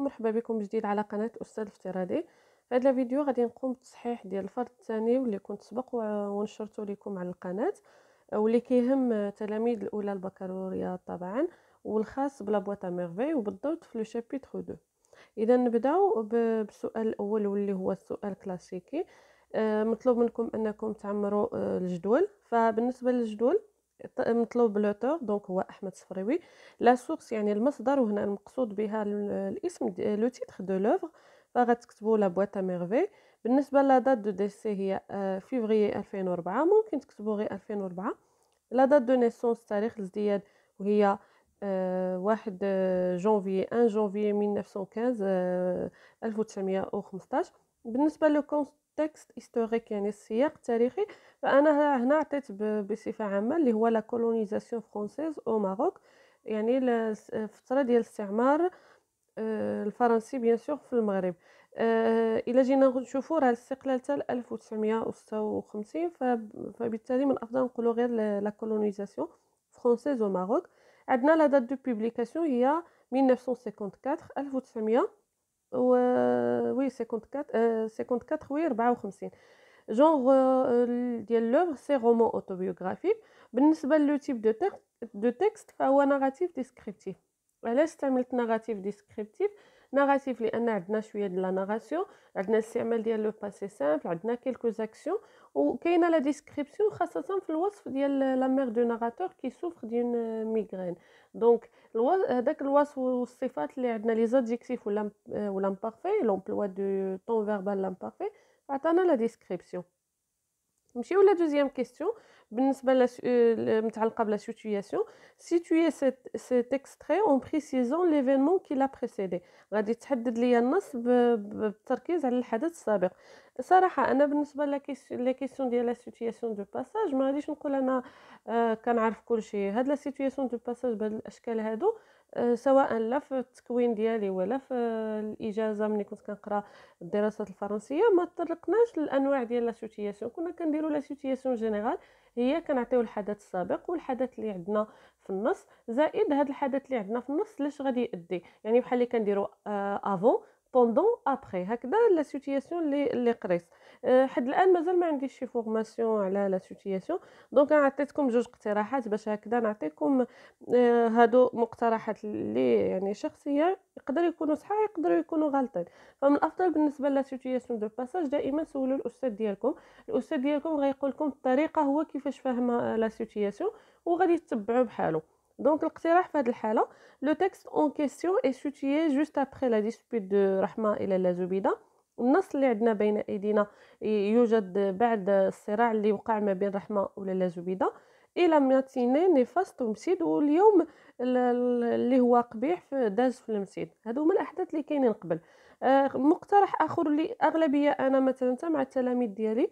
مرحبا بكم جديد على قناة أستاذ افتراضي في هذا الفيديو غادي نقوم بتصحيح ديال الفرد الثاني واللي كنت سبق ونشرته لكم على القناة واللي كيهم تلاميذ الأولى البكالوريا طبعا والخاص بلا بواط ميرفي وبالضبط في لو شابيتر 2 إذا نبداو بالسؤال الأول واللي هو السؤال كلاسيكي آه، مطلوب منكم أنكم تعمروا آه، الجدول فبالنسبة للجدول مطلوب لوتور دونك هو احمد صفريوي لا سورس يعني المصدر وهنا المقصود بها الاسم لو تيتر دو لوفر فغتكتبوا لا بواتا ميرفي بالنسبه لا دات دو ديسي هي آه، فيفري 2004 ممكن تكتبوا غير 2004 لا دات دو نيسونس تاريخ الازدياد وهي آه، واحد جونفي 1 جونفي 1915 1915 بالنسبه لو تكست هيستوريك يعني السياق التاريخي فانا هنا عطيت بصفه عامه اللي هو لا كولونيزاسيون فرونسيز او ماروك يعني الفتره ديال الاستعمار آه، الفرنسي بيان سور في المغرب آه، الا جينا نشوفوا راه الاستقلال تاع 1956 فبالتالي من الافضل نقولوا غير لا كولونيزاسيون فرونسيز او ماروك عندنا لا دات دو بوبليكاسيون هي 1954 1900 Oui, 54. 54, oui, il de Genre, l'œuvre, c'est roman autobiographique. Je le type de texte, c'est un narratif descriptif. est c'est un narratif descriptif? Narratif, il y a une action. de narration. Il y a le passé simple. Il y a quelques actions ou qu'il y a la description, spécialement dans le voisinage de la mère du narrateur qui souffre d'une euh, migraine. Donc, euh, dès que le voisinage se fait, il y a une utilisation du temps l'emploi du temps verbal l'imparfait, et il a la description. Monsieur, la deuxième question. بالنسبه متعلقه بلا سيتوياسيون سيتوي سيت اكستري اون بريسيزون ليفينمون كي لا بريسيدي غادي تحدد ليا النص بالتركيز على الحدث السابق صراحه انا بالنسبه لا كيسيون ديال لا سيتوياسيون دو باساج ما غاديش نقول انا آه كنعرف كل شيء هاد لا سيتوياسيون دو باساج بهاد الاشكال هادو آه، سواء لا في التكوين ديالي ولا في الاجازه ملي كنت كنقرا الدراسات الفرنسيه ما طرقناش للانواع ديال لاسوتياسيون كنا كنديروا لاسوتياسيون جينيرال هي كنعطيو الحدث السابق والحدث اللي عندنا في النص زائد هذا الحدث اللي عندنا في النص لاش غادي يؤدي يعني بحال اللي كنديروا افون آه، بوندون ابخي هكذا لا سيتياسيون لي لي قريت حد الان مازال ما عنديش شي فورماسيون على لا سيتياسيون دونك انا عطيتكم جوج اقتراحات باش هكذا نعطيكم أه، هادو مقترحات لي يعني شخصيه يقدر يكونوا صحاح يقدروا يكونوا غلطين فمن الافضل بالنسبه لا سيتياسيون دو باساج دائما سولوا الاستاذ ديالكم الاستاذ ديالكم غيقول لكم الطريقه هو كيفاش فاهم لا سيتياسيون وغادي تتبعوا بحالو دونك الاقتراح في هذه الحالة, لو تيكست اون كيسيون اي situé جوست ابري لا ديسبوت دو رحمه إلى زبيده النص اللي عندنا بين ايدينا يوجد بعد الصراع اللي وقع ما بين رحمه لا زبيده الى ماتيني نيفاست ومسيد واليوم اللي هو قبيح في داز في المسيد هادو هما الاحداث اللي كاينين قبل آه، مقترح اخر لاغلبيه اغلبيه انا مثلا مع التلاميذ ديالي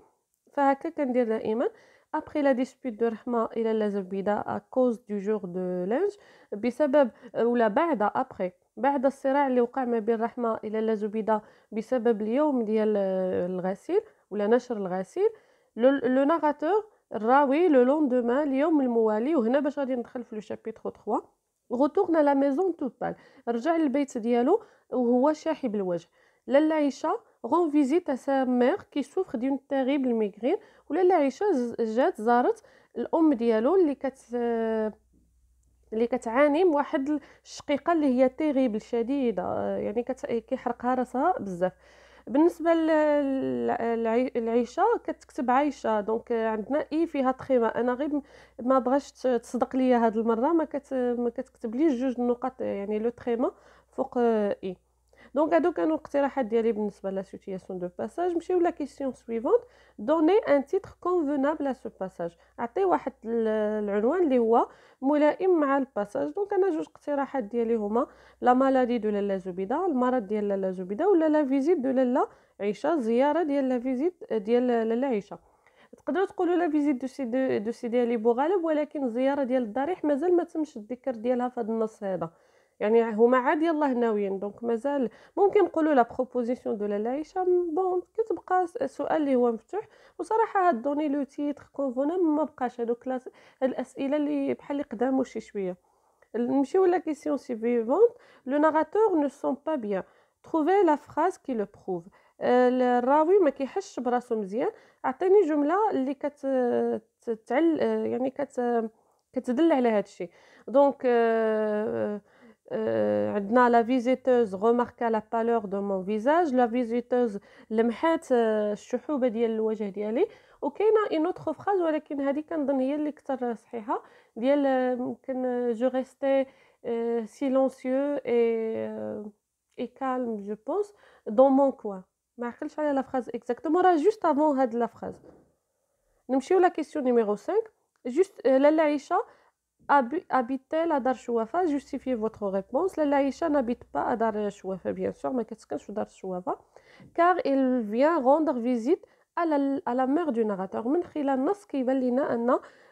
فهكا كندير دائما ابخي لا ديسبيوت دو رحمه الى اللازر بيضاء كوز دو جور دو لانج بسبب ولا بعد ابخي بعد الصراع اللي وقع ما بين رحمه الى اللازر بسبب اليوم ديال الغسيل ولا نشر الغسيل لو ناراتور الراوي لو لوندوما اليوم الموالي وهنا باش غادي ندخل في لو شابيترو 3 غوتورنا لا ميزون توت رجع للبيت ديالو وهو شاحب الوجه لالا عيشه rend visite à sa mère qui souffre d'une terrible migraine ولا عيشه جات زارت الام ديالو اللي كت اللي كتعاني من واحد الشقيقه اللي هي تيريبل شديده يعني كت... كيحرقها راسها بزاف بالنسبه للعيشه كتكتب عايشه دونك عندنا اي فيها تخيمه انا غير ما بغاش تصدق ليا هاد المره ما كت ما كتكتب ليش جوج النقط يعني لو تخيمه فوق آه، اي دونك هادو كانوا الاقتراحات ديالي بالنسبه لا سيتياسيون دو باساج نمشيو لا كيسيون سويفونت دوني ان تيتر كونفينابل ا سو باساج اعطي واحد العنوان اللي هو ملائم مع الباساج دونك انا جوج اقتراحات ديالي هما لا مالادي دو لالا زبيده المرض ديال لالا زبيده ولا لا فيزيت دو لالا عيشه زياره ديال لا فيزيت ديال لالا عيشه تقدروا تقولوا لا فيزيت دو سيدي دو سيدي علي بوغالب ولكن زيارة ديال الضريح مازال ما تمش الذكر ديالها في هذا النص هذا يعني هما عاد يلاه ناويين دونك مازال ممكن نقولوا لا بروبوزيسيون دو لالا عيشه بون كتبقى سؤال اللي هو مفتوح وصراحه هاد دوني لو تيتر كونفونا ما بقاش هذوك الاسئله اللي بحال اللي قدامو شي شويه نمشيو لا كيسيون سيفيفونت لو ناراتور نو سون با بيان تروفي لا فراز كي لو بروف الراوي ما كيحش براسو مزيان اعطيني جمله اللي تعل يعني كت كتدل على هادشي دونك دونك Euh, la visiteuse remarqua la pâleur de mon visage. La visiteuse a dit que je suis en train de me faire. Ok, il y a une autre phrase qui a dit que je restais silencieux et calme je pense, dans mon coin. Je vais la phrase exactement juste avant la phrase. Nous vais la question numéro 5. Juste la laïcha habite-t-elle à Dar Chouafa ?» Justifiez votre réponse. La Laïcha n'habite pas à Dar Chouafa », bien sûr, mais qu'est-ce que Dar Chouafa Car il vient rendre visite à la, mère du narrateur. la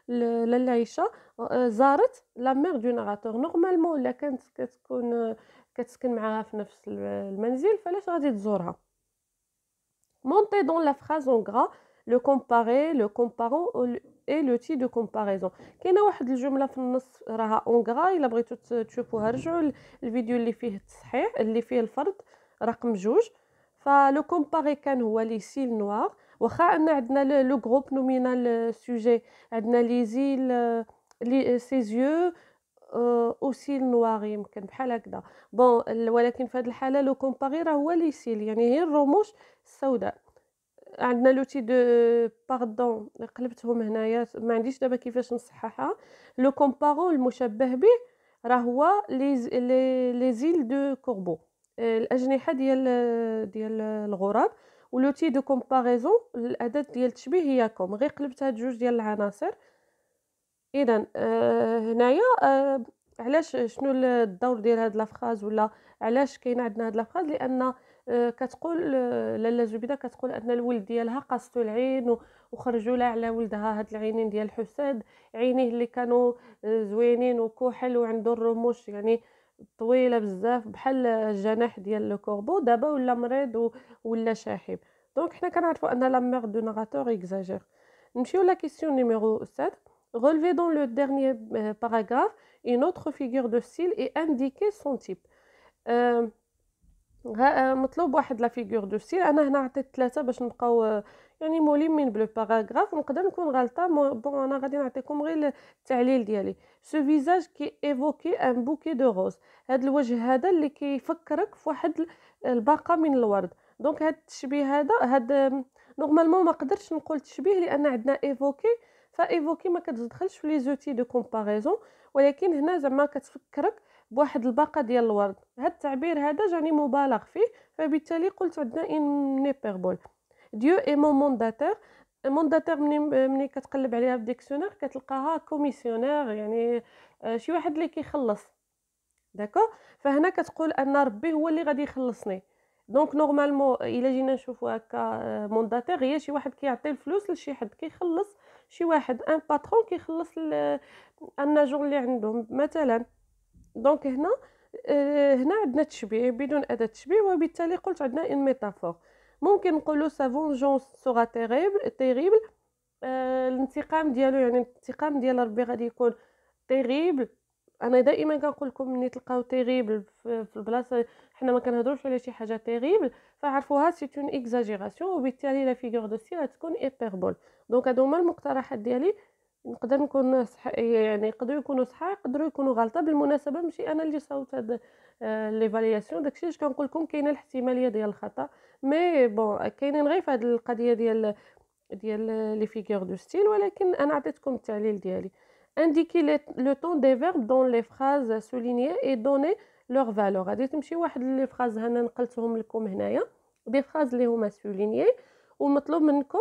L'Aïcha euh, Zaret, la mère du narrateur. Normalement, la qu'est-ce qu'on a fait dans la phrase en gras لو كومباري لو comparant اي تي دو كومباريزون كاينه واحد الجمله في النص راها غرا الا بغيتو تشوفوها رجعوا الفيديو اللي فيه التصحيح اللي فيه الفرد رقم جوج فلو كومباري كان هو لي سيل نوار واخا ان عندنا لو غروب نومينال سوجي عندنا لي زيل لي زيو او سيل نوار يمكن بحال هكذا بون ولكن في هذه الحاله لو كومباري راه هو لي سيل يعني هي الرموش السوداء عندنا لوتي دو باردون قلبتهم هنايا ما عنديش دابا كيفاش نصححها لو كومبارون المشبه به راه هو لي لي زيل دو كوربو آه، الاجنحه ديال ديال الغراب ولوتي دو كومباريزون الاداه ديال التشبيه هي كوم غير قلبت هاد جوج ديال العناصر اذا آه، هنايا آه، علاش شنو الدور ديال هاد لافخاز ولا علاش كاين عندنا هاد لافاز لان آه، كتقول آه، لالا زبيده كتقول ان الولد ديالها قصتو العين وخرجوا لها على ولدها هاد العينين ديال الحساد عينيه اللي كانوا آه، زوينين وكحل وعنده الرموش يعني طويله بزاف بحال الجناح ديال الكوربو دابا ولا مريض ولا شاحب دونك حنا كنعرفوا ان لا مير دو ناراتور اكزاجير نمشيو لا كيسيون نيميرو 7 Relevez dans le dernier euh, paragraphe une autre figure de style et indiquez son type. آه، آه، مطلوب واحد لا فيغور دو ستيل انا هنا عطيت ثلاثه باش نبقاو آه، يعني ملمين بلو باراغراف نقدر نكون غلطه بون انا غادي نعطيكم غير التعليل ديالي سو فيزاج كي ايفوكي ان بوكي دو روز هاد الوجه هذا اللي كيفكرك في واحد الباقه من الورد دونك هاد التشبيه هذا هاد نورمالمون ما قدرتش نقول تشبيه لان عندنا ايفوكي فايفوكي ما كتدخلش في لي زوتي دو كومباريزون ولكن هنا زعما كتفكرك بواحد الباقه ديال الورد هاد التعبير هذا جاني مبالغ فيه فبالتالي قلت عندنا ان نيبربول ديو اي مون مونداتور مونداتير مني ملي كتقلب عليها في ديكسيونير كتلقاها كوميسيونير يعني آه، شي واحد اللي كيخلص داكو فهنا كتقول ان ربي هو اللي غادي يخلصني دونك نورمالمون الا جينا نشوفو هكا مونداتور آه، هي شي واحد كيعطي الفلوس لشي حد كيخلص شي واحد ان باترون كيخلص الناجور آه، اللي عندهم مثلا دونك هنا آه، هنا عندنا تشبيه بدون اداه تشبيه وبالتالي قلت عندنا ان ميتافور ممكن نقولوا سا فونجونس سوغا تيريبل تيريبل الانتقام ديالو يعني الانتقام ديال ربي غادي يكون تيريبل انا دائما كنقول لكم ملي تلقاو تيريبل في البلاصه حنا ما كنهضروش على شي حاجه تيريبل فعرفوها سي اون اكزاجيراسيون وبالتالي لا فيغور دو سي غتكون ايبربول دونك هادو هما المقترحات ديالي نقدر نكون صح يعني يقدروا يكونوا صح يقدروا يكونوا غلطه بالمناسبه ماشي انا اللي صوت هاد ليفالياسيون داكشي اش كنقول لكم كاينه الاحتماليه ديال الخطا مي بون كاينين غير في هاد القضيه ديال ديال لي فيغور دو ستيل ولكن انا عطيتكم التعليل ديالي انديكي لو طون دي فيرب دون لي فراز سوليني اي دوني لوغ فالور غادي تمشي واحد لي فراز هنا نقلتهم لكم هنايا دي فراز اللي هما سوليني ومطلوب منكم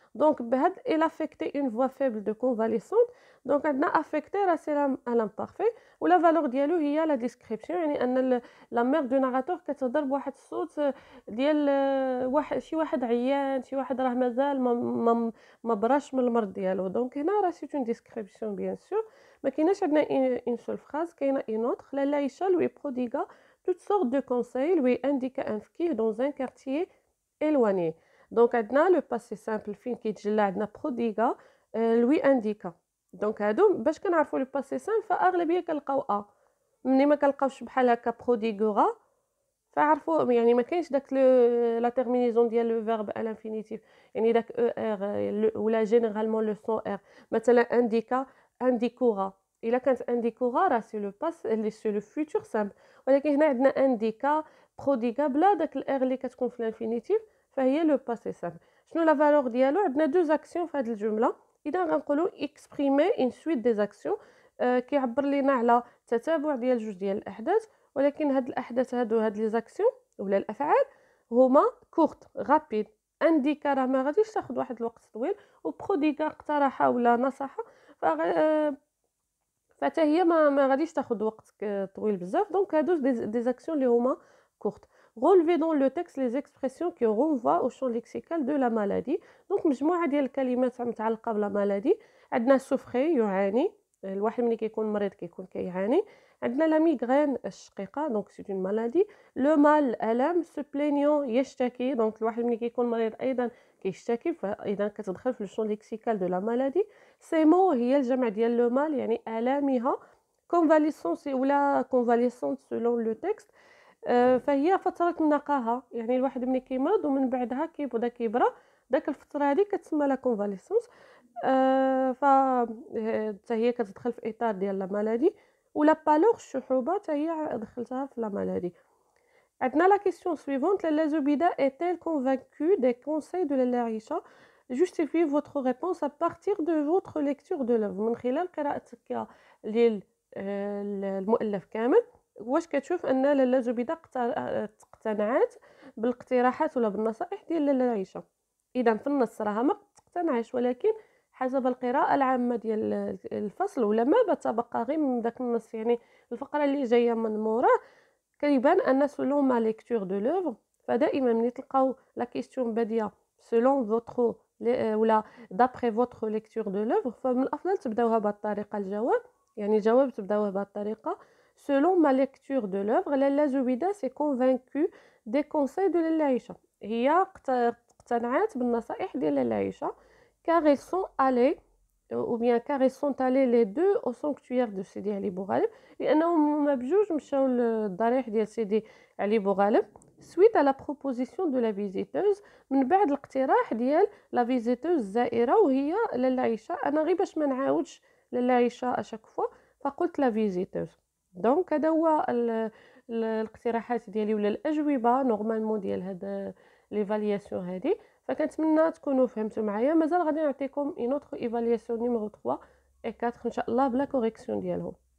Donc, il a affecté une voix faible de convalescente. Donc, elle a affecté à l'imparfait. Ou la valeur de il y a la description. La mère du narrateur, qui a dit que c'est un saut, qui a dit Donc, c'est une description, bien sûr. Mais qui n'est pas une seule phrase, une autre. La laïcha lui prodigua toutes sortes de conseils, lui indiqua un fki dans un quartier éloigné. دونك عندنا لو باسي سامبل فين كيتجلى عندنا بروديغا لوي انديكا دونك هادو باش كنعرفو لو باسي سامبل فاغلبيه كنلقاو ا ملي ما كنلقاوش بحال هكا بروديغورا فعرفوا يعني ما كاينش داك لا تيرمينيزون ديال لو فيرب الانفينيتيف يعني داك او ار ولا جينيرالمون لو سون ار مثلا انديكا انديكورا الا كانت انديكورا راه سي لو باس اللي سي لو فيتور سامبل ولكن هنا عندنا انديكا بروديكا بلا داك الار اللي كتكون في الانفينيتيف فهي لو باسي سامبل شنو لا فالور ديالو عندنا دوز اكسيون في هذه الجمله اذا غنقولوا اكسبريمي ان سويت ديزاكسيون أه كيعبر لينا على تتابع ديال جوج ديال الاحداث ولكن هاد الاحداث هادو هاد لي زاكسيون ولا الافعال هما كورت غابيد انديكا راه ما غاديش تاخد واحد الوقت طويل وبروديكا اقترح ولا نصح ف آه، فتا هي ما, ما غاديش تاخد وقت طويل بزاف دونك هادو دي زاكسيون اللي هما كورت Relevez dans le texte les expressions qui renvoient au champ lexical de la maladie. Donc, مجموعة ديال الكلمات la maladie. عندنا souffrir, يعاني الواحد ملي كيكون مريض كيكون كيعاني عندنا الواحد ملي كيكون مريض كيشتكي فاذا كتدخل في هي الجمع ديال يعني convalescence, ou la convalescence selon le texte. آه، فهي فتره النقاهه يعني الواحد ملي كيمرض ومن بعدها كيبدا كيبرى داك الفتره هذه كتسمى لا كونفاليسونس آه، ف آه، حتى هي كتدخل في اطار ديال لا مالادي ولا بالوغ الشحوبه حتى هي دخلتها في لا مالادي عندنا لا كيسيون سويفونت لالا زبيده اي elle convaincue des conseils de لالا عيشه justifiez votre réponse à partir de votre lecture de l'œuvre من خلال قراءتك للمؤلف كامل واش كتشوف ان لاله زبيده اقتنعت بالاقتراحات ولا بالنصائح ديال لاله عيشه اذا في النص راها ما اقتنعش ولكن حسب القراءة العامة ديال الفصل ولا ما تبقى غير من داك النص يعني الفقرة اللي جاية من موراه كيبان ان سولون ما ليكتور دو لوفر فدائما ملي تلقاو لا كيستيون بادية سولون فوترو ولا دابخي فوترو ليكتور دو لوفر فمن الافضل تبداوها بهاد الطريقة الجواب يعني الجواب تبداوه بهاد الطريقة Selon ma lecture de l'œuvre, Lalla Zouida s'est convaincue des conseils de Lalla Aïcha. car ils sont allés ou bien car ils sont allés les deux au sanctuaire de Sidi Ali dit لأنهم مبجوج مشاو Sidi suite à la proposition de la visiteuse من بعد la visiteuse وهي أنا غير باش ما نعاودش à فقلت la visiteuse دونك هذا هو الاقتراحات ديالي ولا الاجوبه نورمالمون ديال هاد ليفالياسيون هادي فكنتمنى تكونوا فهمتوا معايا مازال غادي نعطيكم اون اوتر ايفالياسيون نيميرو 3 اي 4 ان شاء الله بلا كوريكسيون ديالهم